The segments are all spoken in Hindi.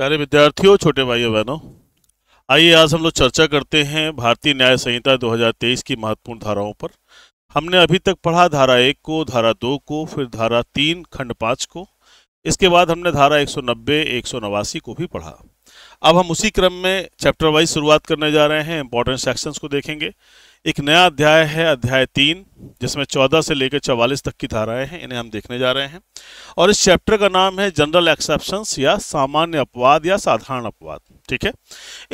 प्यारे विद्यार्थियों छोटे भाइयों बहनों आइए आज हम लोग चर्चा करते हैं भारतीय न्याय संहिता 2023 की महत्वपूर्ण धाराओं पर हमने अभी तक पढ़ा धारा एक को धारा दो को फिर धारा तीन खंड पाँच को इसके बाद हमने धारा 190 189 को भी पढ़ा अब हम उसी क्रम में चैप्टर वाइज शुरुआत करने जा रहे हैं इंपॉर्टेंट सेक्शंस को देखेंगे एक नया अध्याय है अध्याय तीन जिसमें चौदह से लेकर चवालीस तक की धाराएं हैं इन्हें हम देखने जा रहे हैं और इस चैप्टर का नाम है जनरल एक्सेप्शंस या सामान्य अपवाद या साधारण अपवाद ठीक है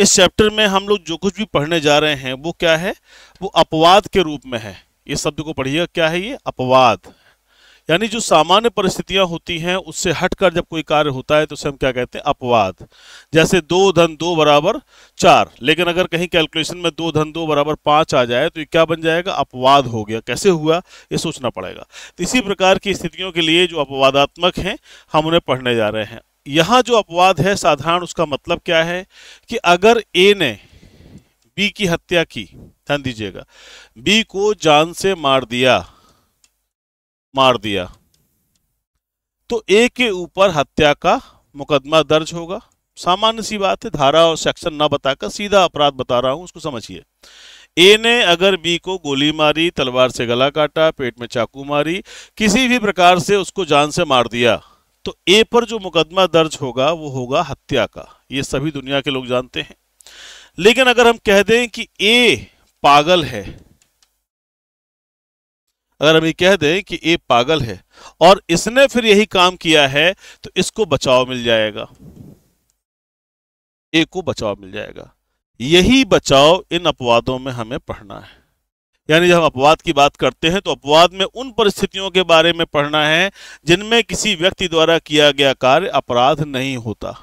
इस चैप्टर में हम लोग जो कुछ भी पढ़ने जा रहे हैं वो क्या है वो अपवाद के रूप में है इस शब्द को पढ़िएगा क्या है ये अपवाद यानी जो सामान्य परिस्थितियां होती हैं उससे हटकर जब कोई कार्य होता है तो उसे हम क्या कहते हैं अपवाद जैसे दो धन दो बराबर चार लेकिन अगर कहीं कैलकुलेशन में दो धन दो बराबर पांच आ जाए तो ये क्या बन जाएगा अपवाद हो गया कैसे हुआ ये सोचना पड़ेगा तो इसी प्रकार की स्थितियों के लिए जो अपवादात्मक हैं हम उन्हें पढ़ने जा रहे हैं यहाँ जो अपवाद है साधारण उसका मतलब क्या है कि अगर ए ने बी की हत्या की ध्यान दीजिएगा बी को जान से मार दिया मार दिया तो ए के ऊपर हत्या का मुकदमा दर्ज होगा सामान्य सी बात है धारा और सेक्शन ना बताकर सीधा अपराध बता रहा हूं उसको समझिए ए ने अगर बी को गोली मारी तलवार से गला काटा पेट में चाकू मारी किसी भी प्रकार से उसको जान से मार दिया तो ए पर जो मुकदमा दर्ज होगा वो होगा हत्या का ये सभी दुनिया के लोग जानते हैं लेकिन अगर हम कह दें कि ए पागल है अगर हम ये कह दें कि ये पागल है और इसने फिर यही काम किया है तो इसको बचाव मिल जाएगा ए को बचाव मिल जाएगा यही बचाव इन अपवादों में हमें पढ़ना है यानी जब हम अपवाद की बात करते हैं तो अपवाद में उन परिस्थितियों के बारे में पढ़ना है जिनमें किसी व्यक्ति द्वारा किया गया कार्य अपराध नहीं होता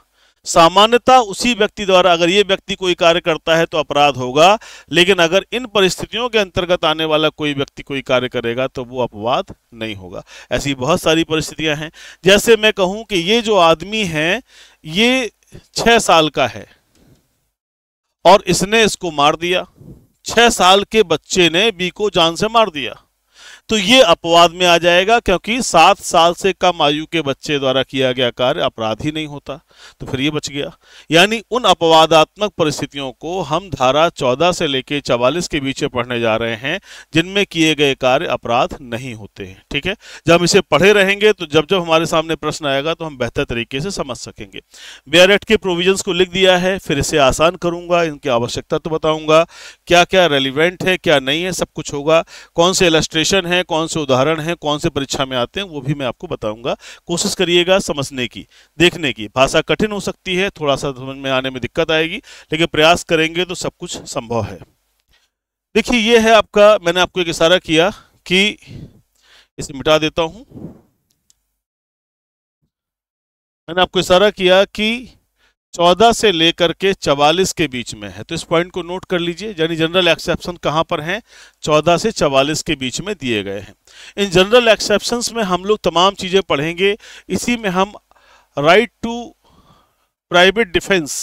सामान्यता उसी व्यक्ति द्वारा अगर ये व्यक्ति कोई कार्य करता है तो अपराध होगा लेकिन अगर इन परिस्थितियों के अंतर्गत आने वाला कोई व्यक्ति कोई कार्य करेगा तो वो अपवाद नहीं होगा ऐसी बहुत सारी परिस्थितियां हैं जैसे मैं कहूं कि ये जो आदमी है ये छह साल का है और इसने इसको मार दिया छह साल के बच्चे ने बी को जान से मार दिया तो ये अपवाद में आ जाएगा क्योंकि सात साल से कम आयु के बच्चे द्वारा किया गया कार्य अपराध ही नहीं होता तो फिर ये बच गया यानी उन अपवादात्मक परिस्थितियों को हम धारा चौदह से लेकर चवालीस के बीच पढ़ने जा रहे हैं जिनमें किए गए कार्य अपराध नहीं होते हैं ठीक है जब इसे पढ़े रहेंगे तो जब जब हमारे सामने प्रश्न आएगा तो हम बेहतर तरीके से समझ सकेंगे बेयर एक्ट के प्रोविजन को लिख दिया है फिर इसे आसान करूंगा इनकी आवश्यकता तो बताऊंगा क्या क्या रेलिवेंट है क्या नहीं है सब कुछ होगा कौन से इलेस्ट्रेशन है हैं कौन से उदाहरण हैं कौन से परीक्षा में आते हैं वो भी मैं आपको बताऊंगा कोशिश करिएगा समझने की देखने की भाषा कठिन हो सकती है थोड़ा सा समझ में आने में दिक्कत आएगी लेकिन प्रयास करेंगे तो सब कुछ संभव है देखिए ये है आपका मैंने आपको एक इशारा किया कि इसे मिटा देता हूं मैंने आपको इशारा किया कि चौदह से लेकर के चवालीस के बीच में है तो इस पॉइंट को नोट कर लीजिए यानी जनरल एक्सेप्शन कहाँ पर हैं चौदह से चवालीस के बीच में दिए गए हैं इन जनरल एक्सेप्शन में हम लोग तमाम चीज़ें पढ़ेंगे इसी में हम राइट टू प्राइवेट डिफेंस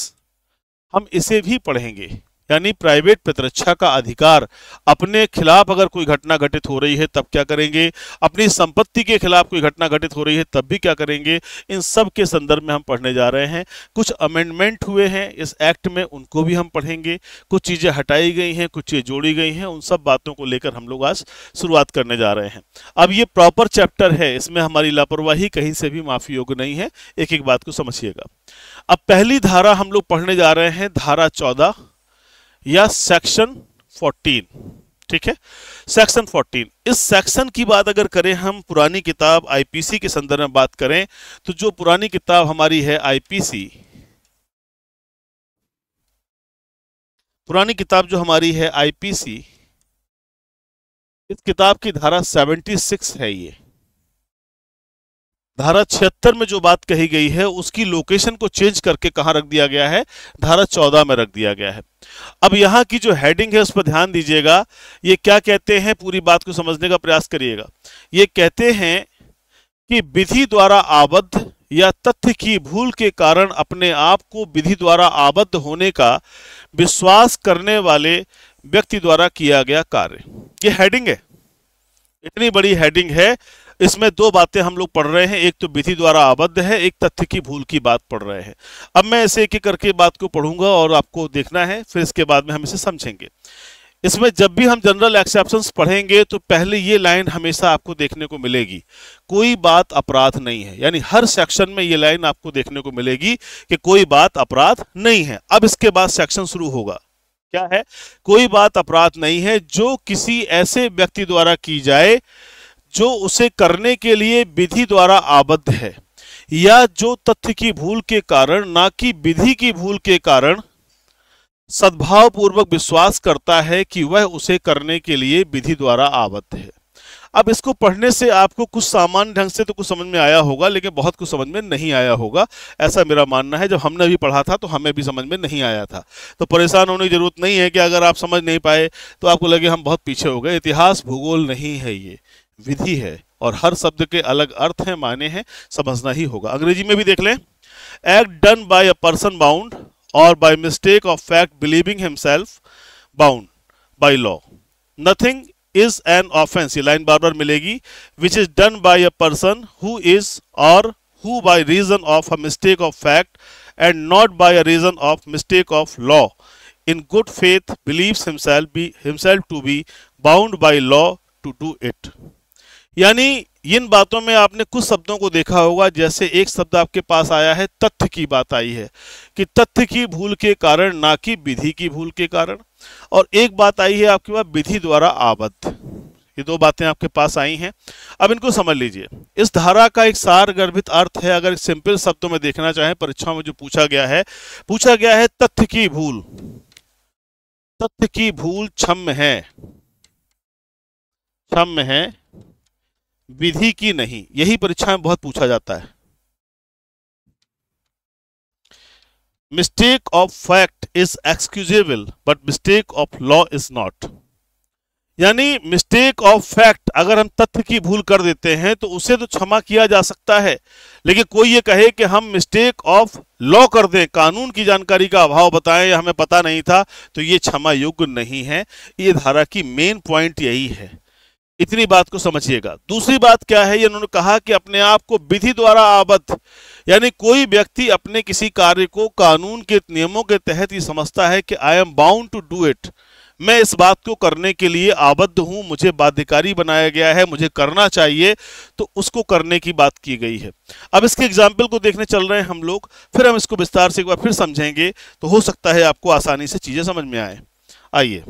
हम इसे भी पढ़ेंगे यानी प्राइवेट प्रतिरक्षा का अधिकार अपने खिलाफ अगर कोई घटना घटित हो रही है तब क्या करेंगे अपनी संपत्ति के खिलाफ कोई घटना घटित हो रही है तब भी क्या करेंगे इन सब के संदर्भ में हम पढ़ने जा रहे हैं कुछ अमेंडमेंट हुए हैं इस एक्ट में उनको भी हम पढ़ेंगे कुछ चीज़ें हटाई गई हैं कुछ चीज़ें जोड़ी गई हैं उन सब बातों को लेकर हम लोग आज शुरुआत करने जा रहे हैं अब ये प्रॉपर चैप्टर है इसमें हमारी लापरवाही कहीं से भी माफी योग्य नहीं है एक एक बात को समझिएगा अब पहली धारा हम लोग पढ़ने जा रहे हैं धारा चौदह या सेक्शन 14 ठीक है सेक्शन 14 इस सेक्शन की बात अगर करें हम पुरानी किताब आईपीसी के संदर्भ में बात करें तो जो पुरानी किताब हमारी है आईपीसी पुरानी किताब जो हमारी है आईपीसी इस किताब की धारा 76 है ये धारा छिहत्तर में जो बात कही गई है उसकी लोकेशन को चेंज करके कहा रख दिया गया है धारा चौदह में रख दिया गया है अब यहाँ की जो हेडिंग है उस पर ध्यान दीजिएगा ये क्या कहते हैं पूरी बात को समझने का प्रयास करिएगा ये कहते हैं कि विधि द्वारा आबद्ध या तथ्य की भूल के कारण अपने आप को विधि द्वारा आबद्ध होने का विश्वास करने वाले व्यक्ति द्वारा किया गया कार्य ये हेडिंग है इतनी बड़ी हेडिंग है इसमें दो बातें हम लोग पढ़ रहे हैं एक तो विधि द्वारा आबद्ध है एक तथ्य की भूल की बात पढ़ रहे हैं अब मैं इसे एक एक करके बात को पढ़ूंगा और आपको देखना है फिर इसके बाद में हम इसे समझेंगे इसमें जब भी हम जनरल एक्सेप्शन पढ़ेंगे तो पहले ये लाइन हमेशा आपको देखने को मिलेगी कोई बात अपराध नहीं है यानी हर सेक्शन में ये लाइन आपको देखने को मिलेगी कि कोई बात अपराध नहीं है अब इसके बाद सेक्शन शुरू होगा क्या है कोई बात अपराध नहीं है जो किसी ऐसे व्यक्ति द्वारा की जाए जो उसे करने के लिए विधि द्वारा आबद्ध है या जो तथ्य की भूल के कारण ना कि विधि की भूल के कारण सद्भाव पूर्वक विश्वास करता है कि वह उसे करने के लिए विधि द्वारा आबद्ध है अब इसको पढ़ने से आपको कुछ सामान्य ढंग से तो कुछ समझ में आया होगा लेकिन बहुत कुछ समझ में नहीं आया होगा ऐसा मेरा मानना है जब हमने भी पढ़ा था तो हमें भी समझ में नहीं आया था तो परेशान होने की ज़रूरत नहीं है कि अगर आप समझ नहीं पाए तो आपको लगे हम बहुत पीछे हो गए इतिहास भूगोल नहीं है ये विधि है और हर शब्द के अलग अर्थ हैं माने हैं समझना ही होगा अंग्रेजी में भी देख लें act done by a person bound और by mistake of fact believing himself bound by law nothing is an offence ये लाइन बार बार मिलेगी which is done by a person who is और who by reason of a mistake of fact and not by a reason of mistake of law in good faith believes himself be himself to be bound by law to do it यानी इन बातों में आपने कुछ शब्दों को देखा होगा जैसे एक शब्द आपके पास आया है तथ्य की बात आई है कि तथ्य की भूल के कारण ना कि विधि की भूल के कारण और एक बात आई है आपके पास विधि द्वारा आबद्ध ये दो बातें आपके पास आई हैं अब इनको समझ लीजिए इस धारा का एक सार गर्भित अर्थ है अगर सिंपल शब्दों में देखना चाहें परीक्षा में जो पूछा गया है पूछा गया है तथ्य की भूल तथ्य की भूल क्षम है क्षम है विधि की नहीं यही परीक्षा में बहुत पूछा जाता है mistake of fact is excusable but mistake of law is not यानी मिस्टेक ऑफ फैक्ट अगर हम तथ्य की भूल कर देते हैं तो उसे तो क्षमा किया जा सकता है लेकिन कोई ये कहे कि हम मिस्टेक ऑफ लॉ कर दें कानून की जानकारी का अभाव बताएं या हमें पता नहीं था तो ये क्षमा योग्य नहीं है ये धारा की मेन पॉइंट यही है इतनी बात को समझिएगा दूसरी बात क्या है इन्होंने कहा कि अपने आप को विधि द्वारा आबद्ध यानी कोई व्यक्ति अपने किसी कार्य को कानून के नियमों के तहत ये समझता है कि I am bound to do it मैं इस बात को करने के लिए आबद्ध हूं मुझे बाध्यकारी बनाया गया है मुझे करना चाहिए तो उसको करने की बात की गई है अब इसके एग्जाम्पल को देखने चल रहे हैं हम लोग फिर हम इसको विस्तार से एक बार फिर समझेंगे तो हो सकता है आपको आसानी से चीज़ें समझ में आए आइए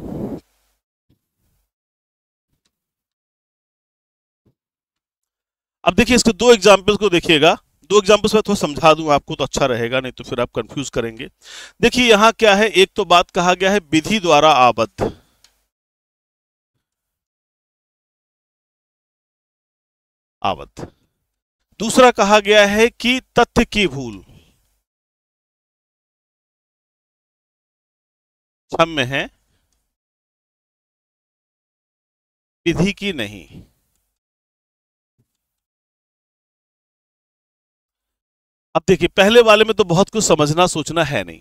अब देखिए इसके दो एग्जाम्पल्स को देखिएगा दो एग्जाम्पल्स मैं थोड़ा तो समझा दूं आपको तो अच्छा रहेगा नहीं तो फिर आप कंफ्यूज करेंगे देखिए यहां क्या है एक तो बात कहा गया है विधि द्वारा आबद्ध आबद्ध दूसरा कहा गया है कि तथ्य की भूल में है विधि की नहीं अब देखिए पहले वाले में तो बहुत कुछ समझना सोचना है नहीं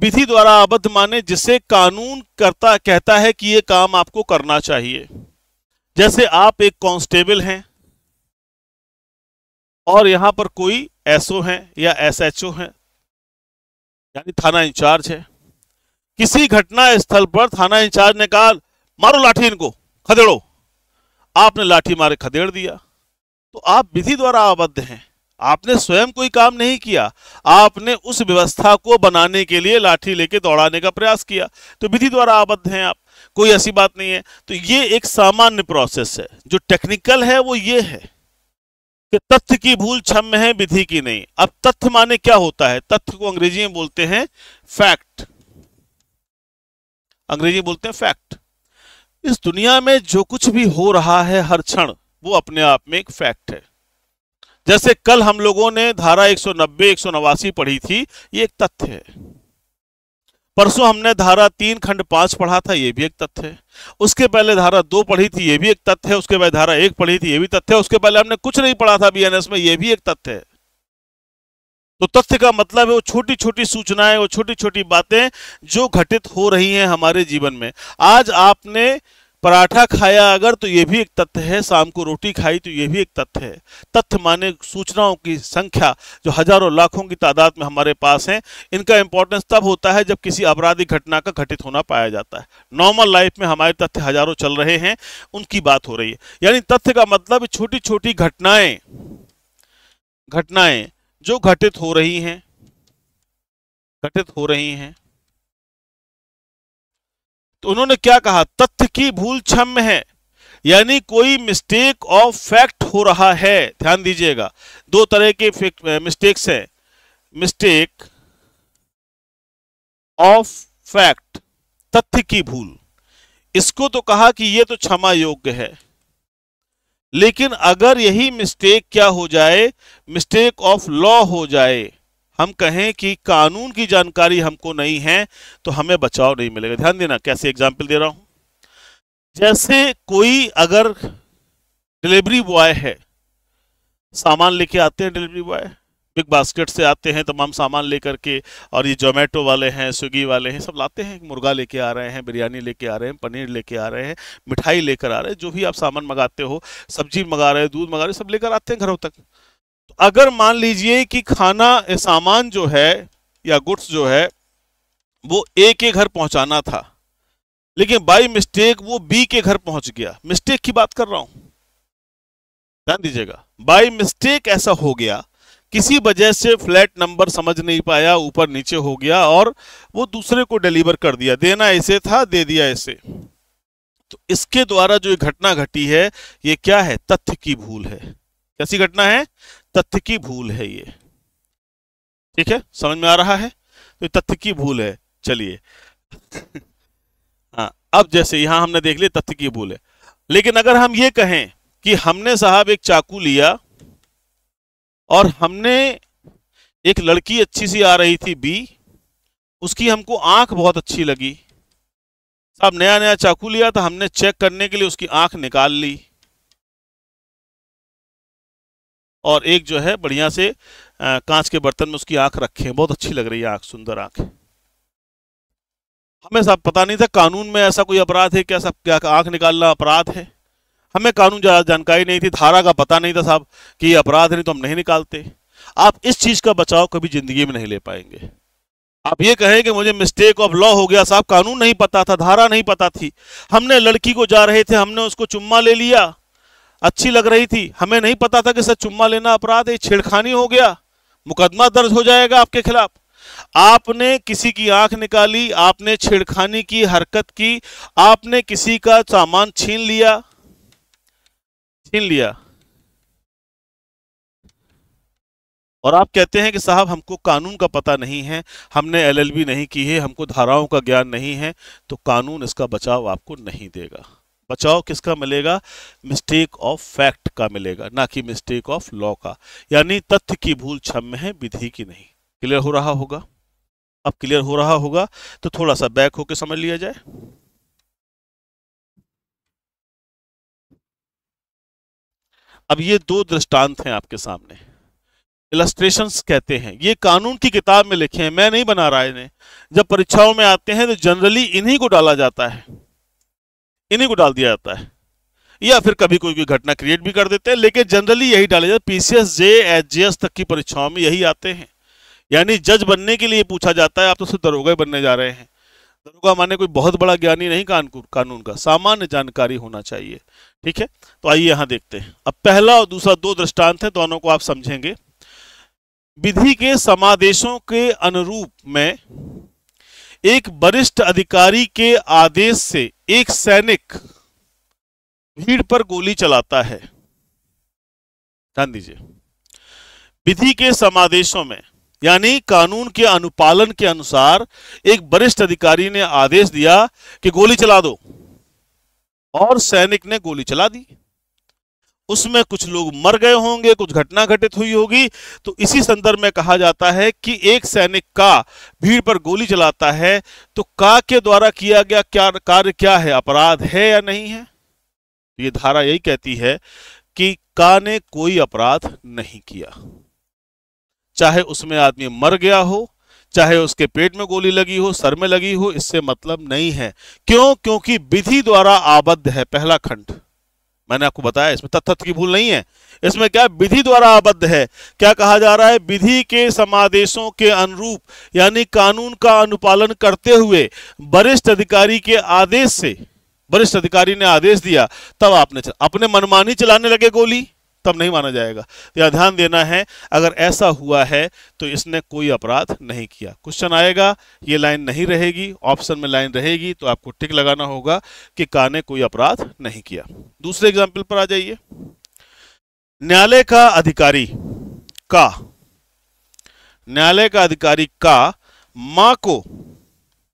विधि द्वारा आबद्ध माने जिसे कानून करता कहता है कि ये काम आपको करना चाहिए जैसे आप एक कांस्टेबल हैं और यहां पर कोई एसओ है या एसएचओ है यानी थाना इंचार्ज है किसी घटना स्थल पर थाना इंचार्ज ने कहा मारो लाठी इनको खदेड़ो आपने लाठी मारे खदेड़ दिया तो आप विधि द्वारा आबद्ध हैं आपने स्वयं कोई काम नहीं किया आपने उस व्यवस्था को बनाने के लिए लाठी लेके दौड़ाने का प्रयास किया तो विधि द्वारा आबद्ध हैं आप कोई ऐसी बात नहीं है तो ये एक सामान्य प्रोसेस है जो टेक्निकल है वो ये है कि तथ्य की भूल क्षम है विधि की नहीं अब तथ्य माने क्या होता है तथ्य को अंग्रेजी में बोलते हैं फैक्ट अंग्रेजी बोलते हैं फैक्ट इस दुनिया में जो कुछ भी हो रहा है हर क्षण वो अपने आप में एक फैक्ट है जैसे कल हम लोगों ने धारा 190 189 पढ़ी थी ये एक तथ्य है परसों हमने धारा तीन खंड पांच पढ़ा था ये भी एक तथ्य है उसके पहले धारा दो पढ़ी थी ये भी एक तथ्य है उसके बाद धारा एक पढ़ी थी ये भी तथ्य है उसके पहले हमने कुछ नहीं पढ़ा था बीएनएस में ये भी एक तथ्य है तो तथ्य का मतलब है वो छोटी छोटी सूचनाएं वो छोटी छोटी बातें जो घटित हो रही हैं हमारे जीवन में आज आपने पराठा खाया अगर तो ये भी एक तथ्य है शाम को रोटी खाई तो ये भी एक तथ्य है तथ्य माने सूचनाओं की संख्या जो हजारों लाखों की तादाद में हमारे पास हैं इनका इंपॉर्टेंस तब होता है जब किसी आपराधिक घटना का घटित होना पाया जाता है नॉर्मल लाइफ में हमारे तथ्य हजारों चल रहे हैं उनकी बात हो रही है यानी तथ्य का मतलब छोटी छोटी घटनाएं घटनाएं जो घटित हो रही हैं घटित हो रही हैं तो उन्होंने क्या कहा तथ्य की भूल क्षम है यानी कोई मिस्टेक ऑफ फैक्ट हो रहा है ध्यान दीजिएगा दो तरह के मिस्टेक्स हैं मिस्टेक ऑफ फैक्ट तथ्य की भूल इसको तो कहा कि यह तो क्षमा योग्य है लेकिन अगर यही मिस्टेक क्या हो जाए मिस्टेक ऑफ लॉ हो जाए हम कहें कि कानून की जानकारी हमको नहीं है तो हमें बचाव नहीं मिलेगा ध्यान देना कैसे एग्जाम्पल दे रहा हूं जैसे कोई अगर डिलीवरी बॉय है सामान लेके आते हैं डिलीवरी बॉय बिग बास्केट से आते हैं तमाम सामान लेकर के और ये जोमेटो वाले हैं स्विगी वाले हैं सब लाते हैं मुर्गा लेके आ रहे हैं बिरयानी लेके आ रहे हैं पनीर लेके आ रहे हैं मिठाई लेकर आ रहे हैं जो भी आप सामान मंगाते हो सब्जी मंगा रहे हो दूध मंगा रहे हो सब लेकर आते हैं घरों तक अगर मान लीजिए कि खाना सामान जो है या गुड्स जो है वो ए के घर पहुंचाना था लेकिन बाई मिस्टेक वो बी के घर पहुंच गया मिस्टेक की बात कर रहा हूं ध्यान दीजिएगा बाई मिस्टेक ऐसा हो गया किसी वजह से फ्लैट नंबर समझ नहीं पाया ऊपर नीचे हो गया और वो दूसरे को डिलीवर कर दिया देना ऐसे था दे दिया ऐसे तो इसके द्वारा जो घटना घटी है ये क्या है तथ्य की भूल है कैसी घटना है तथ्य की भूल है ये ठीक है समझ में आ रहा है तो तथ्य की भूल है चलिए हाँ अब जैसे यहां हमने देख लिया तथ्य की भूल है लेकिन अगर हम ये कहें कि हमने साहब एक चाकू लिया और हमने एक लड़की अच्छी सी आ रही थी बी उसकी हमको आंख बहुत अच्छी लगी साहब नया नया चाकू लिया था तो हमने चेक करने के लिए उसकी आंख निकाल ली और एक जो है बढ़िया से कांच के बर्तन में उसकी आंख रखे हैं बहुत अच्छी लग रही है आंख सुंदर आंख हमें साहब पता नहीं था कानून में ऐसा कोई अपराध है क्या सब क्या आंख निकालना अपराध है हमें कानून ज़्यादा जानकारी नहीं थी धारा का पता नहीं था साहब कि ये अपराध नहीं तो हम नहीं निकालते आप इस चीज़ का बचाव कभी ज़िंदगी में नहीं ले पाएंगे आप ये कहें कि मुझे मिस्टेक ऑफ लॉ हो गया साहब कानून नहीं पता था धारा नहीं पता थी हमने लड़की को जा रहे थे हमने उसको चुम्मा ले लिया अच्छी लग रही थी हमें नहीं पता था कि सर चुम्मा लेना अपराध है छेड़खानी हो गया मुकदमा दर्ज हो जाएगा आपके खिलाफ आपने किसी की आंख निकाली आपने छेड़खानी की हरकत की आपने किसी का सामान छीन लिया छीन लिया और आप कहते हैं कि साहब हमको कानून का पता नहीं है हमने एलएलबी नहीं की है हमको धाराओं का ज्ञान नहीं है तो कानून इसका बचाव आपको नहीं देगा बचाव किसका मिलेगा मिस्टेक ऑफ फैक्ट का मिलेगा ना कि मिस्टेक ऑफ लॉ का यानी तथ्य की भूल क्षम्य है विधि की नहीं क्लियर हो रहा होगा अब क्लियर हो रहा होगा तो थोड़ा सा बैक होके समझ लिया जाए अब ये दो दृष्टांत हैं आपके सामने इलस्ट्रेशन कहते हैं ये कानून की किताब में लिखे हैं मैं नहीं बना रहा इन्हें जब परीक्षाओं में आते हैं तो जनरली इन्हीं को डाला जाता है इन्हीं को डाल दिया जाता है या फिर कभी कोई कोई घटना क्रिएट भी कर देते हैं लेकिन जनरली यही डाले जाते पीसीएस जे एच जे तक की परीक्षाओं में यही आते हैं यानी जज बनने के लिए पूछा जाता है आप तो सिर्फ दरोगा बनने जा रहे हैं दरोगा माने कोई बहुत बड़ा ज्ञानी नहीं कानून का सामान्य जानकारी होना चाहिए ठीक है तो आइए यहाँ देखते हैं अब पहला और दूसरा दो दृष्टांत है दोनों को आप समझेंगे विधि के समादेशों के अनुरूप में एक वरिष्ठ अधिकारी के आदेश से एक सैनिक भीड़ पर गोली चलाता है ध्यान दीजिए विधि के समादेशों में यानी कानून के अनुपालन के अनुसार एक वरिष्ठ अधिकारी ने आदेश दिया कि गोली चला दो और सैनिक ने गोली चला दी उसमें कुछ लोग मर गए होंगे कुछ घटना घटित हुई होगी तो इसी संदर्भ में कहा जाता है कि एक सैनिक का भीड़ पर गोली चलाता है तो का के द्वारा किया गया क्या कार्य क्या है अपराध है या नहीं है तो ये धारा यही कहती है कि का ने कोई अपराध नहीं किया चाहे उसमें आदमी मर गया हो चाहे उसके पेट में गोली लगी हो सर में लगी हो इससे मतलब नहीं है क्यों क्योंकि विधि द्वारा आबद्ध है पहला खंड मैंने आपको बताया इसमें तथ्य की भूल नहीं है इसमें क्या विधि द्वारा आबद्ध है क्या कहा जा रहा है विधि के समादेशों के अनुरूप यानी कानून का अनुपालन करते हुए वरिष्ठ अधिकारी के आदेश से वरिष्ठ अधिकारी ने आदेश दिया तब आपने अपने मनमानी चलाने लगे गोली तब नहीं माना जाएगा तो यह ध्यान देना है अगर ऐसा हुआ है तो इसने कोई अपराध नहीं किया क्वेश्चन आएगा ये लाइन नहीं रहेगी ऑप्शन में लाइन रहेगी तो आपको टिक लगाना होगा कि का ने कोई अपराध नहीं किया दूसरे एग्जाम्पल पर आ जाइए न्यायालय का अधिकारी का न्यायालय का अधिकारी का मां को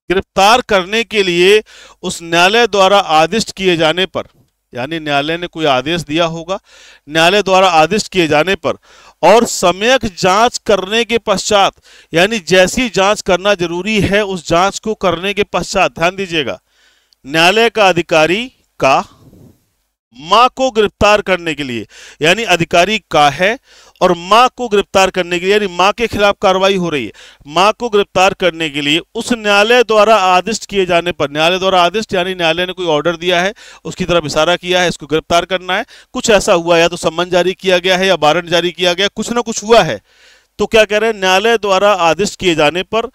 गिरफ्तार करने के लिए उस न्यायालय द्वारा आदिष्ट किए जाने पर यानी न्यायालय ने कोई आदेश दिया होगा न्यायालय द्वारा आदेश किए जाने पर और सम्यक जांच करने के पश्चात यानी जैसी जांच करना जरूरी है उस जांच को करने के पश्चात ध्यान दीजिएगा न्यायालय का अधिकारी का मां को गिरफ्तार करने के लिए यानी अधिकारी का है और मां को गिरफ्तार करने के लिए यानी मां के खिलाफ कार्रवाई हो रही है मां को गिरफ्तार करने के लिए उस न्यायालय द्वारा आदिष्ट किए जाने पर न्यायालय द्वारा आदिष्ट यानी न्यायालय ने कोई ऑर्डर दिया है उसकी तरफ इशारा किया है इसको गिरफ्तार करना है कुछ ऐसा हुआ या तो सम्मन जारी किया गया है या वारंट जारी किया गया कुछ ना कुछ हुआ है तो क्या कह रहे हैं न्यायालय द्वारा आदेश किए जाने पर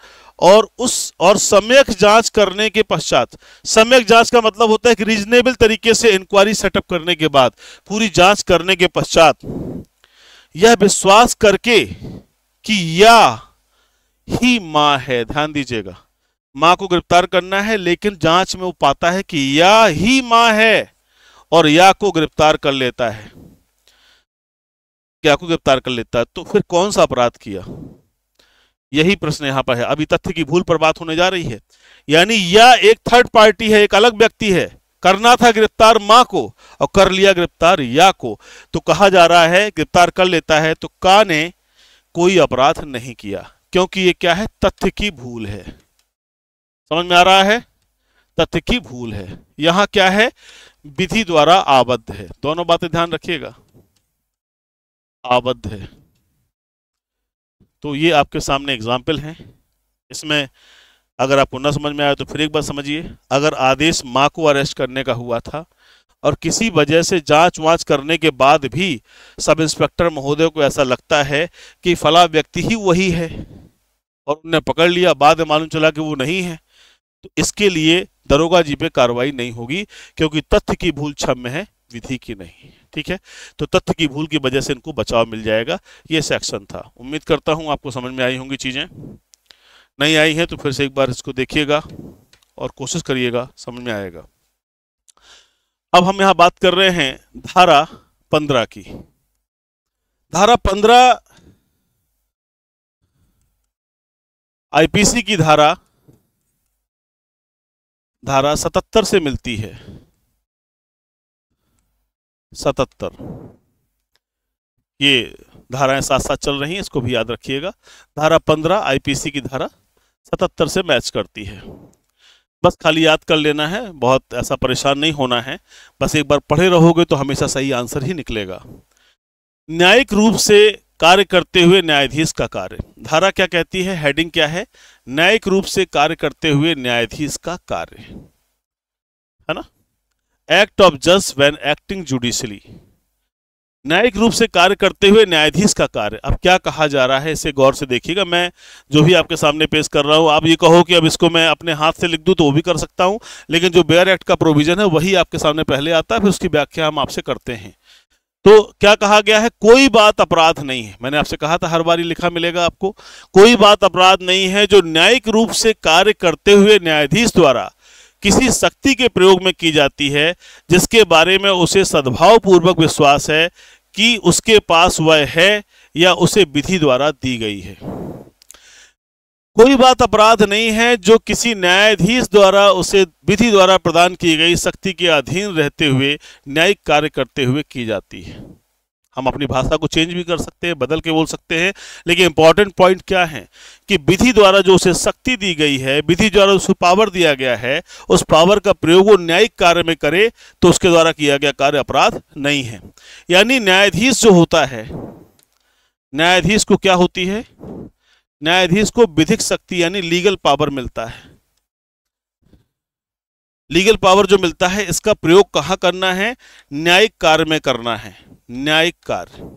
और उस और सम्यक जांच करने के पश्चात सम्यक जांच का मतलब होता है कि रीजनेबल तरीके से इंक्वायरी सेटअप करने के बाद पूरी जांच करने के पश्चात यह विश्वास करके कि या ही मां है ध्यान दीजिएगा मां को गिरफ्तार करना है लेकिन जांच में वो पाता है कि या ही मां है और या को गिरफ्तार कर लेता है क्या को गिरफ्तार कर लेता है तो फिर कौन सा अपराध किया यही प्रश्न यहां पर है अभी तथ्य की भूल पर बात होने जा रही है यानी या एक थर्ड पार्टी है एक अलग व्यक्ति है करना था गिरफ्तार मां को और कर लिया गिरफ्तार या को तो कहा जा रहा है गिरफ्तार कर लेता है तो का ने कोई अपराध नहीं किया क्योंकि ये क्या है तथ्य की भूल है समझ में आ रहा है तथ्य की भूल है यहां क्या है विधि द्वारा आबद्ध है दोनों बातें ध्यान रखिएगा आबद्ध है तो ये आपके सामने एग्जाम्पल है इसमें अगर आपको न समझ में आया तो फिर एक बार समझिए अगर आदेश माँ को अरेस्ट करने का हुआ था और किसी वजह से जांच वाँच करने के बाद भी सब इंस्पेक्टर महोदय को ऐसा लगता है कि फला व्यक्ति ही वही है और उन्हें पकड़ लिया बाद में मालूम चला कि वो नहीं है तो इसके लिए दरोगा जी पे कार्रवाई नहीं होगी क्योंकि तथ्य की भूल क्षम है विधि की नहीं ठीक है तो तथ्य की भूल की वजह से इनको बचाव मिल जाएगा ये सेक्शन था उम्मीद करता हूँ आपको समझ में आई होंगी चीज़ें नहीं आई है तो फिर से एक बार इसको देखिएगा और कोशिश करिएगा समझ में आएगा अब हम यहां बात कर रहे हैं धारा पंद्रह की धारा पंद्रह आईपीसी की धारा धारा सतहत्तर से मिलती है सतहत्तर ये धाराएं साथ साथ चल रही हैं इसको भी याद रखिएगा धारा पंद्रह आईपीसी की धारा सतहत्तर से मैच करती है बस खाली याद कर लेना है बहुत ऐसा परेशान नहीं होना है बस एक बार पढ़े रहोगे तो हमेशा सही आंसर ही निकलेगा न्यायिक रूप से कार्य करते हुए न्यायाधीश का कार्य धारा क्या कहती है हेडिंग क्या है न्यायिक रूप से कार्य करते हुए न्यायाधीश का कार्य है ना act of judge when acting judicially न्यायिक रूप से कार्य करते हुए न्यायाधीश का कार्य अब क्या कहा जा रहा है इसे गौर से देखिएगा मैं जो भी आपके सामने पेश कर रहा हूं आप ये कहो कि अब इसको मैं अपने हाथ से लिख दूं तो वो भी कर सकता हूँ लेकिन जो बेयर एक्ट का प्रोविजन है वही आपके सामने पहले आता है फिर उसकी व्याख्या हम आपसे करते हैं तो क्या कहा गया है कोई बात अपराध नहीं है मैंने आपसे कहा था हर बार लिखा मिलेगा आपको कोई बात अपराध नहीं है जो न्यायिक रूप से कार्य करते हुए न्यायाधीश द्वारा किसी शक्ति के प्रयोग में की जाती है जिसके बारे में उसे सद्भाव पूर्वक विश्वास है कि उसके पास वह है या उसे विधि द्वारा दी गई है कोई बात अपराध नहीं है जो किसी न्यायाधीश द्वारा उसे विधि द्वारा प्रदान की गई शक्ति के अधीन रहते हुए न्यायिक कार्य करते हुए की जाती है हम अपनी भाषा को चेंज भी कर सकते हैं बदल के बोल सकते हैं लेकिन इंपॉर्टेंट पॉइंट क्या है कि विधि द्वारा जो उसे शक्ति दी गई है विधि द्वारा उसको पावर दिया गया है उस पावर का प्रयोग वो न्यायिक कार्य में करे तो उसके द्वारा किया गया कार्य अपराध नहीं है यानी न्यायाधीश जो होता है न्यायाधीश को क्या होती है न्यायाधीश को विधिक शक्ति यानी लीगल पावर मिलता है लीगल पावर जो मिलता है इसका प्रयोग कहाँ करना है न्यायिक कार्य में करना है न्यायिक कार्य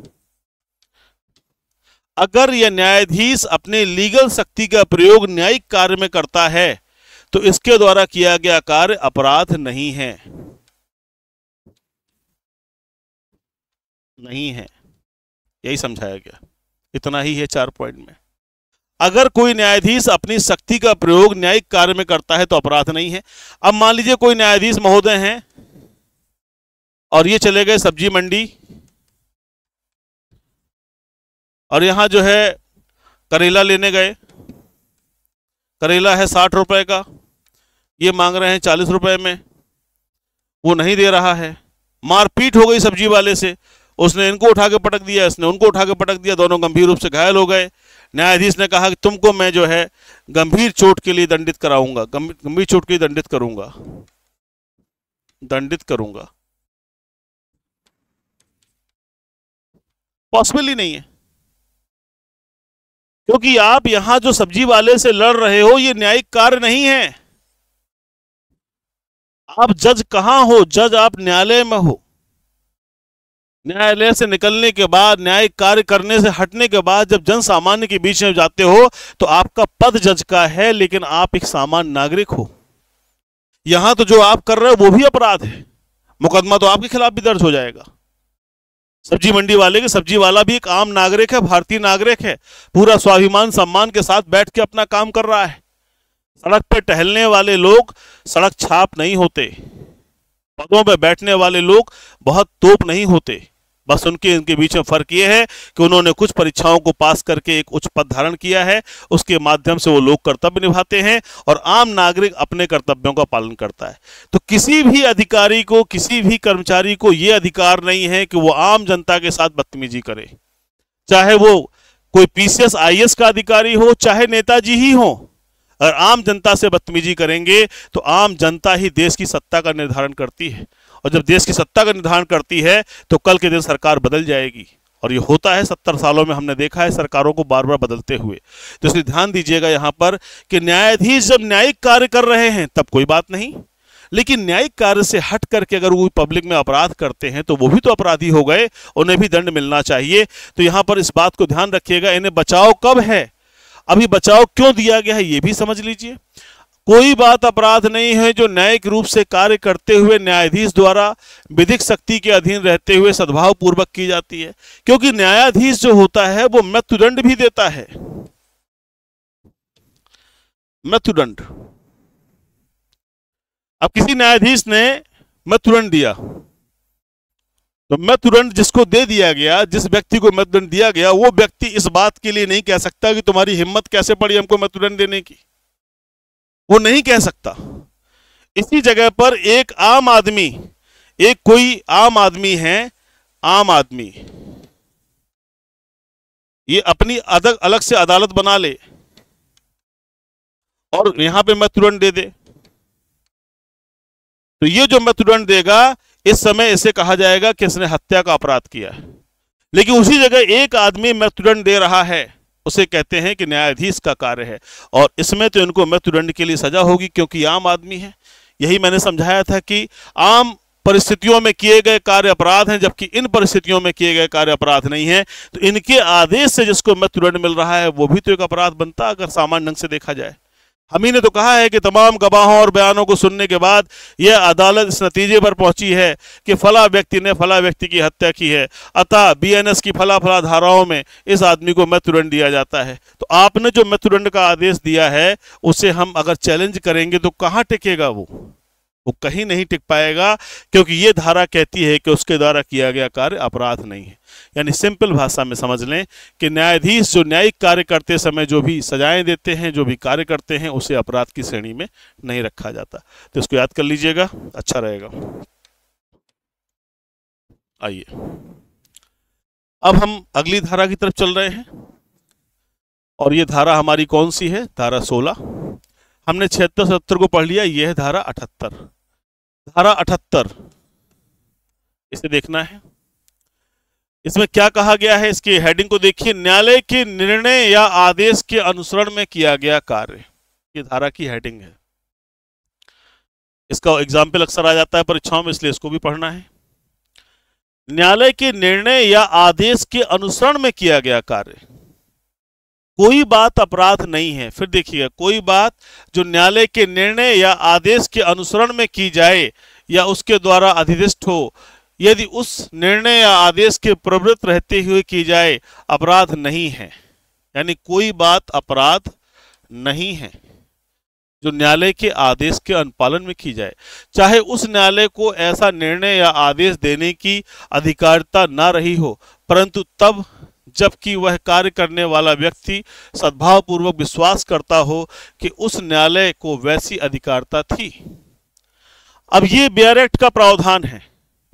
अगर यह न्यायाधीश अपने लीगल शक्ति का प्रयोग न्यायिक कार्य में करता है तो इसके द्वारा किया गया कार्य अपराध नहीं है नहीं है यही समझाया गया इतना ही है चार पॉइंट में अगर कोई न्यायाधीश अपनी शक्ति का प्रयोग न्यायिक कार्य में करता है तो अपराध नहीं है अब मान लीजिए कोई न्यायाधीश महोदय हैं और ये चले गए सब्जी मंडी और यहाँ जो है करेला लेने गए करेला है साठ रुपए का ये मांग रहे हैं चालीस रुपए में वो नहीं दे रहा है मारपीट हो गई सब्जी वाले से उसने इनको उठा के पटक दिया इसने उनको उठा के पटक दिया दोनों गंभीर रूप से घायल हो गए न्यायाधीश ने कहा कि तुमको मैं जो है गंभीर चोट के लिए दंडित कराऊंगा गंभीर चोट के लिए दंडित करूंगा दंडित करूंगा पॉसिबल ही नहीं है क्योंकि आप यहां जो सब्जी वाले से लड़ रहे हो ये न्यायिक कार्य नहीं है आप जज कहां हो जज आप न्यायालय में हो न्यायालय से निकलने के बाद न्यायिक कार्य करने से हटने के बाद जब जन सामान्य के बीच में जाते हो तो आपका पद जज का है लेकिन आप एक सामान्य नागरिक हो यहां तो जो आप कर रहे हो वो भी अपराध है मुकदमा तो आपके खिलाफ भी दर्ज हो जाएगा सब्जी मंडी वाले की सब्जी वाला भी एक आम नागरिक है भारतीय नागरिक है पूरा स्वाभिमान सम्मान के साथ बैठ के अपना काम कर रहा है सड़क पर टहलने वाले लोग सड़क छाप नहीं होते पदों पर बैठने वाले लोग बहुत तोप नहीं होते बस उनके इनके बीच में फर्क ये है कि उन्होंने कुछ परीक्षाओं को पास करके एक उच्च पद धारण किया है उसके माध्यम से वो लोग कर्तव्य निभाते हैं और आम नागरिक अपने कर्तव्यों का पालन करता है तो किसी भी अधिकारी को किसी भी कर्मचारी को ये अधिकार नहीं है कि वो आम जनता के साथ बदतमीजी करे चाहे वो कोई पीसीएस आईएएस का अधिकारी हो चाहे नेताजी ही हो अगर आम जनता से बदतमीजी करेंगे तो आम जनता ही देश की सत्ता का निर्धारण करती है और जब देश की सत्ता का निर्धारण करती है तो कल के दिन सरकार बदल जाएगी और ये होता है सत्तर सालों में हमने देखा है सरकारों को बार बार बदलते हुए तो इसलिए ध्यान दीजिएगा यहाँ पर कि न्यायाधीश जब न्यायिक कार्य कर रहे हैं तब कोई बात नहीं लेकिन न्यायिक कार्य से हट करके अगर वो पब्लिक में अपराध करते हैं तो वो भी तो अपराधी हो गए उन्हें भी दंड मिलना चाहिए तो यहाँ पर इस बात को ध्यान रखिएगा इन्हें बचाव कब है अभी बचाव क्यों दिया गया है ये भी समझ लीजिए कोई बात अपराध नहीं है जो न्यायिक रूप से कार्य करते हुए न्यायाधीश द्वारा विधिक शक्ति के अधीन रहते हुए सद्भाव पूर्वक की जाती है क्योंकि न्यायाधीश जो होता है वो मृत्युदंड भी देता है मृत्युदंड अब किसी न्यायाधीश ने मृत्युदंड दिया तो मृत्युदंड जिसको दे दिया गया जिस व्यक्ति को मृत्युदंड दिया गया वो व्यक्ति इस बात के लिए नहीं कह सकता कि तुम्हारी हिम्मत कैसे पड़ी हमको मृत्युदंड देने की वो नहीं कह सकता इसी जगह पर एक आम आदमी एक कोई आम आदमी है आम आदमी ये अपनी अलग अलग से अदालत बना ले और यहां पे मैं दे दे तो ये जो मैं देगा इस समय इसे कहा जाएगा कि इसने हत्या का अपराध किया है लेकिन उसी जगह एक आदमी मृत्युदंड दे रहा है उसे कहते हैं कि न्यायाधीश का कार्य है और इसमें तो इनको मृत्युदंड के लिए सजा होगी क्योंकि आम आदमी है यही मैंने समझाया था कि आम परिस्थितियों में किए गए कार्य अपराध हैं जबकि इन परिस्थितियों में किए गए कार्य अपराध नहीं हैं तो इनके आदेश से जिसको मृत्युदंड मिल रहा है वो भी तो एक अपराध बनता अगर सामान्य ढंग से देखा जाए हमी ने तो कहा है कि तमाम गवाहों और बयानों को सुनने के बाद यह अदालत इस नतीजे पर पहुंची है कि फला व्यक्ति ने फला व्यक्ति की हत्या की है अतः बीएनएस की फला फला धाराओं में इस आदमी को मृत्युदंड दिया जाता है तो आपने जो मृत्युदंड का आदेश दिया है उसे हम अगर चैलेंज करेंगे तो कहाँ टिकेगा वो वो कहीं नहीं टिक पाएगा क्योंकि ये धारा कहती है कि उसके द्वारा किया गया कार्य अपराध नहीं है यानी सिंपल भाषा में समझ लें कि न्यायाधीश जो न्यायिक कार्य करते समय जो भी सजाएं देते हैं जो भी कार्य करते हैं उसे अपराध की श्रेणी में नहीं रखा जाता तो इसको याद कर लीजिएगा अच्छा रहेगा आइए अब हम अगली धारा की तरफ चल रहे हैं और ये धारा हमारी कौन सी है धारा सोलह हमने छिहत्तर सत्तर को पढ़ लिया यह धारा अठहत्तर धारा अठहत्तर इसे देखना है इसमें क्या कहा गया है इसकी हेडिंग को देखिए न्यायालय के निर्णय या आदेश के अनुसरण में किया गया कार्य ये धारा की हेडिंग है इसका एग्जाम्पल अक्सर आ जाता है परीक्षाओं में इसलिए इसको भी पढ़ना है न्यायालय के निर्णय या आदेश के अनुसरण में किया गया कार्य कोई बात अपराध नहीं है फिर देखिएगा कोई बात जो न्यायालय के निर्णय या आदेश के अनुसरण में की जाए या उसके द्वारा अधिदिष्ट हो यदि उस निर्णय या आदेश के प्रवृत्त रहते हुए की जाए अपराध नहीं है यानी कोई बात अपराध नहीं है जो न्यायालय के आदेश के अनुपालन में की जाए चाहे उस न्यायालय को ऐसा निर्णय या आदेश देने की अधिकारिता ना रही हो परंतु तब जबकि वह कार्य करने वाला व्यक्ति सद्भावपूर्वक विश्वास करता हो कि उस न्यायालय को वैसी अधिकारता थी अब ये बेयर एक्ट का प्रावधान है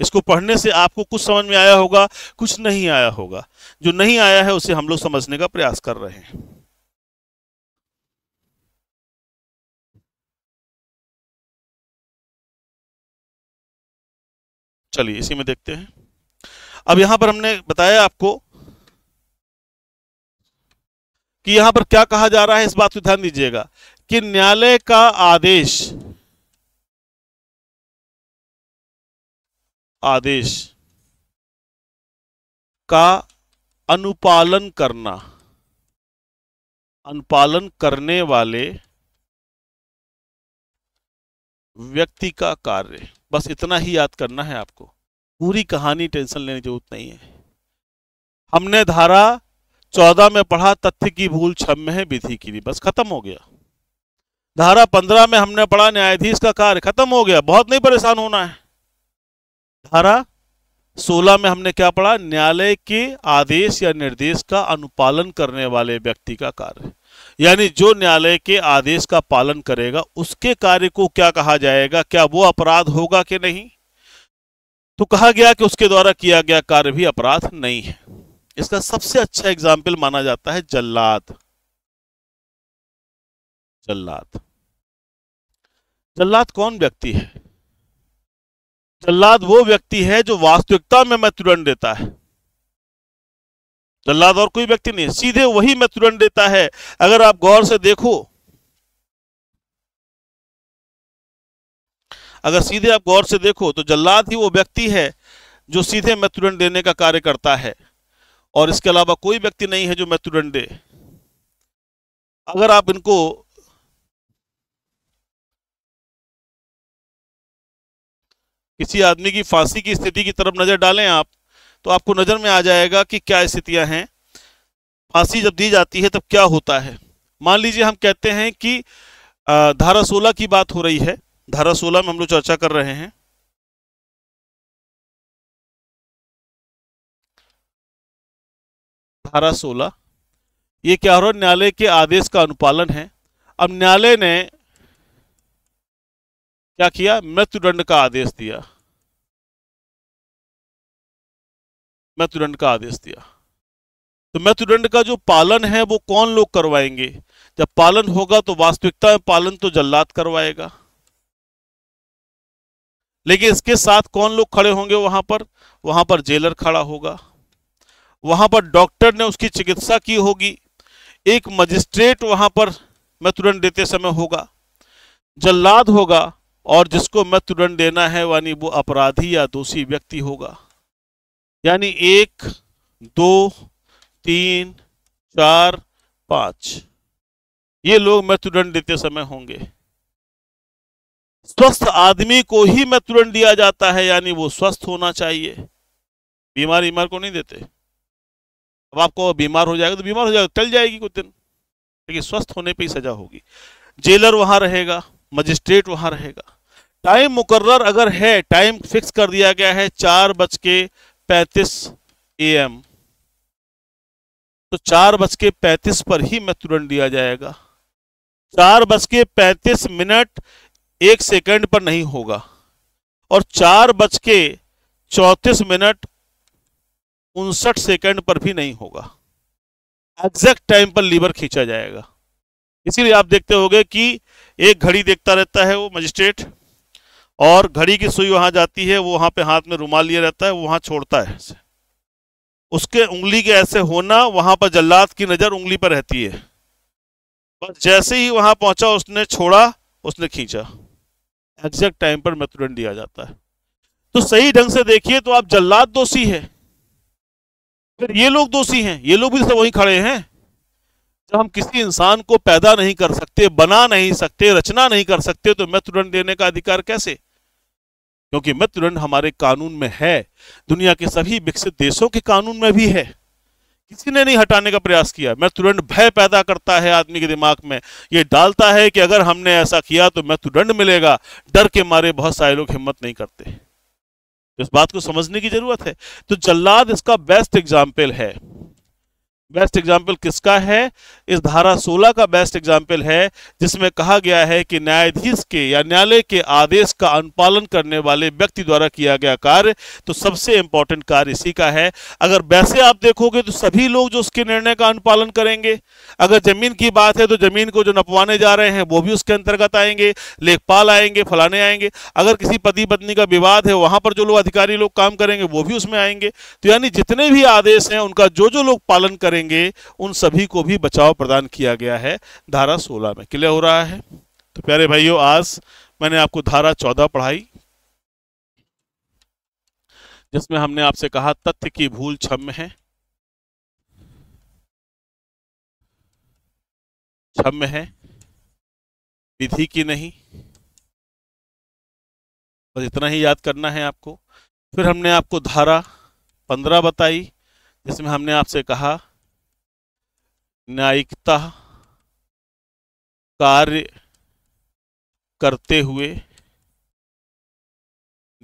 इसको पढ़ने से आपको कुछ समझ में आया होगा कुछ नहीं आया होगा जो नहीं आया है उसे हम लोग समझने का प्रयास कर रहे हैं चलिए इसी में देखते हैं अब यहां पर हमने बताया आपको कि यहां पर क्या कहा जा रहा है इस बात को ध्यान दीजिएगा कि न्यायालय का आदेश आदेश का अनुपालन करना अनुपालन करने वाले व्यक्ति का कार्य बस इतना ही याद करना है आपको पूरी कहानी टेंशन लेने की जरूरत नहीं है हमने धारा चौदह में पढ़ा तथ्य की भूल छम में है विधि की भी बस खत्म हो गया धारा पंद्रह में हमने पढ़ा न्यायाधीश का कार्य खत्म हो गया बहुत नहीं परेशान होना है धारा सोलह में हमने क्या पढ़ा न्यायालय के आदेश या निर्देश का अनुपालन करने वाले व्यक्ति का कार्य यानी जो न्यायालय के आदेश का पालन करेगा उसके कार्य को क्या कहा जाएगा क्या वो अपराध होगा कि नहीं तो कहा गया कि उसके द्वारा किया गया कार्य भी अपराध नहीं है इसका सबसे अच्छा एग्जाम्पल माना जाता है जल्लाद जल्लाद जल्लाद कौन व्यक्ति है जल्लाद वो व्यक्ति है जो वास्तविकता में मैतुरण देता है जल्लाद और कोई व्यक्ति नहीं सीधे वही मैतुरण देता है अगर आप गौर से देखो अगर सीधे आप गौर से देखो तो जल्लाद ही वो व्यक्ति है जो सीधे मैतुरण देने का कार्य करता है और इसके अलावा कोई व्यक्ति नहीं है जो मृत्युदंड दे अगर आप इनको किसी आदमी की फांसी की स्थिति की तरफ नजर डालें आप तो आपको नजर में आ जाएगा कि क्या स्थितियां हैं फांसी जब दी जाती है तब क्या होता है मान लीजिए हम कहते हैं कि धारा सोलह की बात हो रही है धारा सोलह में हम लोग चर्चा कर रहे हैं धारा 16 ये क्या हो रहा है न्यायालय के आदेश का अनुपालन है अब न्यायालय ने क्या किया मृत्युदंड का आदेश दिया मृत्युदंड का आदेश दिया तो मृत्युदंड का जो पालन है वो कौन लोग करवाएंगे जब पालन होगा तो वास्तविकता में पालन तो जल्लाद करवाएगा लेकिन इसके साथ कौन लोग खड़े होंगे वहां पर वहां पर जेलर खड़ा होगा वहां पर डॉक्टर ने उसकी चिकित्सा की होगी एक मजिस्ट्रेट वहां पर मैं देते समय होगा जल्लाद होगा और जिसको मैं तुरंत देना है यानी वो अपराधी या दोषी व्यक्ति होगा यानी एक दो तीन चार पांच ये लोग मैं तुरंत देते समय होंगे स्वस्थ आदमी को ही मैं तुरंत दिया जाता है यानी वो स्वस्थ होना चाहिए बीमार बीमार को नहीं देते अब आपको बीमार हो जाएगा तो बीमार हो जाएगा चल जाएगी कुछ दिन लेकिन स्वस्थ होने पर ही सजा होगी जेलर वहाँ रहेगा मजिस्ट्रेट वहाँ रहेगा टाइम मुकर्र अगर है टाइम फिक्स कर दिया गया है चार बज के पैंतीस ए एम तो चार बज के पैंतीस पर ही मैथुरन दिया जाएगा चार बज के पैंतीस मिनट एक सेकंड पर नहीं होगा और चार बज के चौंतीस मिनट उनसठ सेकंड पर भी नहीं होगा एग्जैक्ट टाइम पर लीवर खींचा जाएगा इसीलिए आप देखते होंगे कि एक घड़ी देखता रहता है वो मजिस्ट्रेट और घड़ी की सुई वहां जाती है वो वहां पे हाथ में रुमाल लिए रहता है वो वहां छोड़ता है उसके उंगली के ऐसे होना वहां पर जल्लाद की नज़र उंगली पर रहती है बस जैसे ही वहां पहुंचा उसने छोड़ा उसने खींचा एग्जैक्ट टाइम पर मृत्युदंड दिया जाता है तो सही ढंग से देखिए तो आप जल्लाद दोषी है फिर ये लोग दोषी हैं ये लोग भी सब तो वहीं खड़े हैं जब हम किसी इंसान को पैदा नहीं कर सकते बना नहीं सकते रचना नहीं कर सकते तो मृत्युदंड देने का अधिकार कैसे क्योंकि मृत्युदंड हमारे कानून में है दुनिया के सभी विकसित देशों के कानून में भी है किसी ने नहीं हटाने का प्रयास किया मृत्युदंड भय पैदा करता है आदमी के दिमाग में ये डालता है कि अगर हमने ऐसा किया तो मृत्युदंड मिलेगा डर के मारे बहुत सारे लोग हिम्मत नहीं करते इस बात को समझने की जरूरत है तो जल्लाद इसका बेस्ट एग्जाम्पल है बेस्ट एग्जाम्पल किसका है इस धारा 16 का बेस्ट एग्जाम्पल है जिसमें कहा गया है कि न्यायाधीश के या न्यायालय के आदेश का अनुपालन करने वाले व्यक्ति द्वारा किया गया कार्य तो सबसे इंपॉर्टेंट कार्य इसी का है अगर वैसे आप देखोगे तो सभी लोग जो उसके निर्णय का अनुपालन करेंगे अगर जमीन की बात है तो जमीन को जो नपवाने जा रहे हैं वो भी उसके अंतर्गत आएंगे लेखपाल आएंगे फलाने आएंगे अगर किसी पति पत्नी का विवाद है वहां पर जो लोग अधिकारी लोग काम करेंगे वो भी उसमें आएंगे तो यानी जितने भी आदेश हैं उनका जो जो लोग पालन करेंगे करेंगे उन सभी को भी बचाव प्रदान किया गया है धारा सोलह में क्लियर हो रहा है तो प्यारे भाइयों आज मैंने आपको धारा चौदह पढ़ाई जिसमें हमने आपसे कहा तथ्य की भूल क्षम है क्षम्य है विधि की नहीं बस इतना ही याद करना है आपको फिर हमने आपको धारा पंद्रह बताई जिसमें हमने आपसे कहा न्यायिकता कार्य करते हुए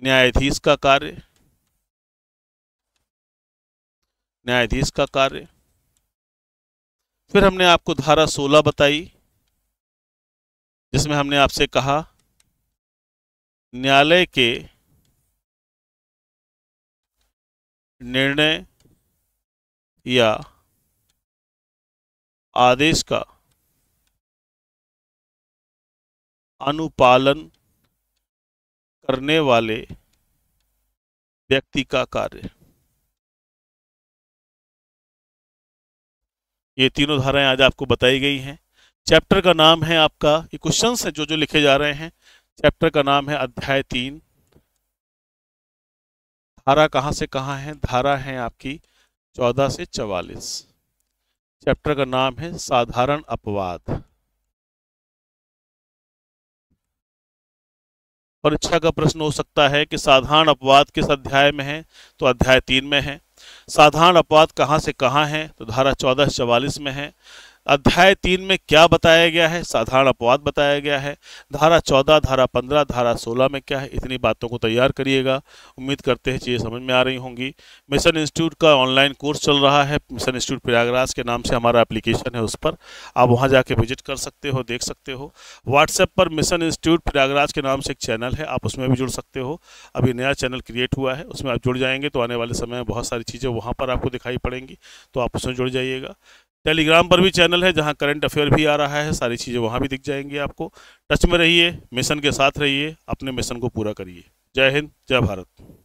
न्यायाधीश का कार्य न्यायाधीश का कार्य फिर हमने आपको धारा 16 बताई जिसमें हमने आपसे कहा न्यायालय के निर्णय या आदेश का अनुपालन करने वाले व्यक्ति का कार्य ये तीनों धाराएं आज आपको बताई गई हैं चैप्टर का नाम है आपका ये क्वेश्चंस है जो जो लिखे जा रहे हैं चैप्टर का नाम है अध्याय तीन धारा कहाँ से कहाँ है धारा है आपकी चौदह से चवालीस चैप्टर का नाम है साधारण अपवाद परीक्षा का प्रश्न हो सकता है कि साधारण अपवाद किस अध्याय में है तो अध्याय तीन में है साधारण अपवाद कहाँ से कहाँ है तो धारा चौदह चवालीस में है अध्याय तीन में क्या बताया गया है साधारण अपवाद बताया गया है धारा चौदह धारा पंद्रह धारा सोलह में क्या है इतनी बातों को तैयार करिएगा उम्मीद करते हैं चीज़ें समझ में आ रही होंगी मिशन इंस्टीट्यूट का ऑनलाइन कोर्स चल रहा है मिशन इंस्टीट्यूट प्रयागराज के नाम से हमारा एप्लीकेशन है उस पर आप वहाँ जाके विजिट कर सकते हो देख सकते हो व्हाट्सएप पर मिशन इंस्टीट्यूट प्रयागराज के नाम से एक चैनल है आप उसमें भी जुड़ सकते हो अभी नया चैनल क्रिएट हुआ है उसमें आप जुड़ जाएंगे तो आने वाले समय में बहुत सारी चीज़ें वहाँ पर आपको दिखाई पड़ेंगी तो आप उसमें जुड़ जाइएगा टेलीग्राम पर भी चैनल है जहाँ करंट अफेयर भी आ रहा है सारी चीज़ें वहाँ भी दिख जाएंगी आपको टच में रहिए मिशन के साथ रहिए अपने मिशन को पूरा करिए जय हिंद जय भारत